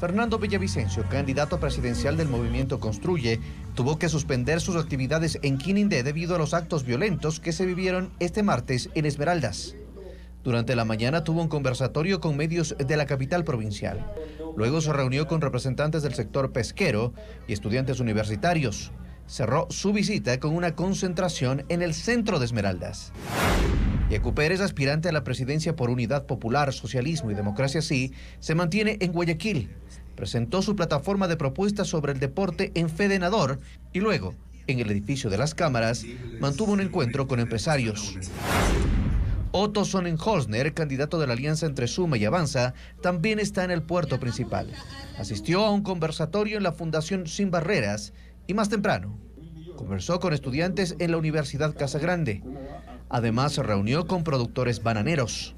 Fernando Villavicencio, candidato presidencial del movimiento Construye, tuvo que suspender sus actividades en Quinindé debido a los actos violentos que se vivieron este martes en Esmeraldas. Durante la mañana tuvo un conversatorio con medios de la capital provincial. Luego se reunió con representantes del sector pesquero y estudiantes universitarios. Cerró su visita con una concentración en el centro de Esmeraldas. Yacu Pérez, aspirante a la presidencia por Unidad Popular, Socialismo y Democracia Sí, se mantiene en Guayaquil. Presentó su plataforma de propuestas sobre el deporte en Fedenador y luego, en el edificio de las cámaras, mantuvo un encuentro con empresarios. Otto Sonnenholzner, candidato de la alianza entre Suma y Avanza, también está en el puerto principal. Asistió a un conversatorio en la Fundación Sin Barreras y más temprano conversó con estudiantes en la Universidad Casa Grande. Además, se reunió con productores bananeros.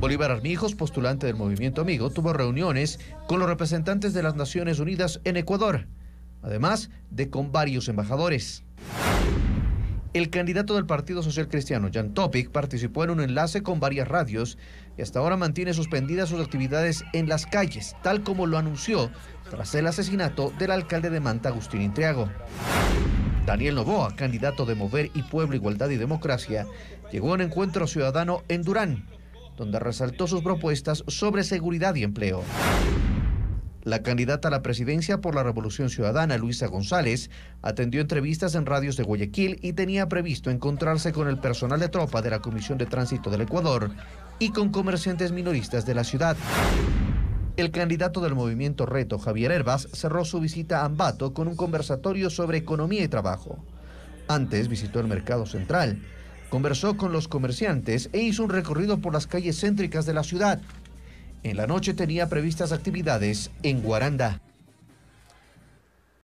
Bolívar Armijos, postulante del Movimiento Amigo, tuvo reuniones con los representantes de las Naciones Unidas en Ecuador, además de con varios embajadores. El candidato del Partido Social Cristiano, Jan Topic, participó en un enlace con varias radios y hasta ahora mantiene suspendidas sus actividades en las calles, tal como lo anunció tras el asesinato del alcalde de Manta, Agustín Intriago. Daniel Novoa, candidato de Mover y Pueblo Igualdad y Democracia, llegó a un encuentro ciudadano en Durán, donde resaltó sus propuestas sobre seguridad y empleo. La candidata a la presidencia por la Revolución Ciudadana, Luisa González, atendió entrevistas en radios de Guayaquil y tenía previsto encontrarse con el personal de tropa de la Comisión de Tránsito del Ecuador y con comerciantes minoristas de la ciudad. El candidato del movimiento Reto, Javier Herbas, cerró su visita a Ambato con un conversatorio sobre economía y trabajo. Antes visitó el mercado central, conversó con los comerciantes e hizo un recorrido por las calles céntricas de la ciudad. En la noche tenía previstas actividades en Guaranda.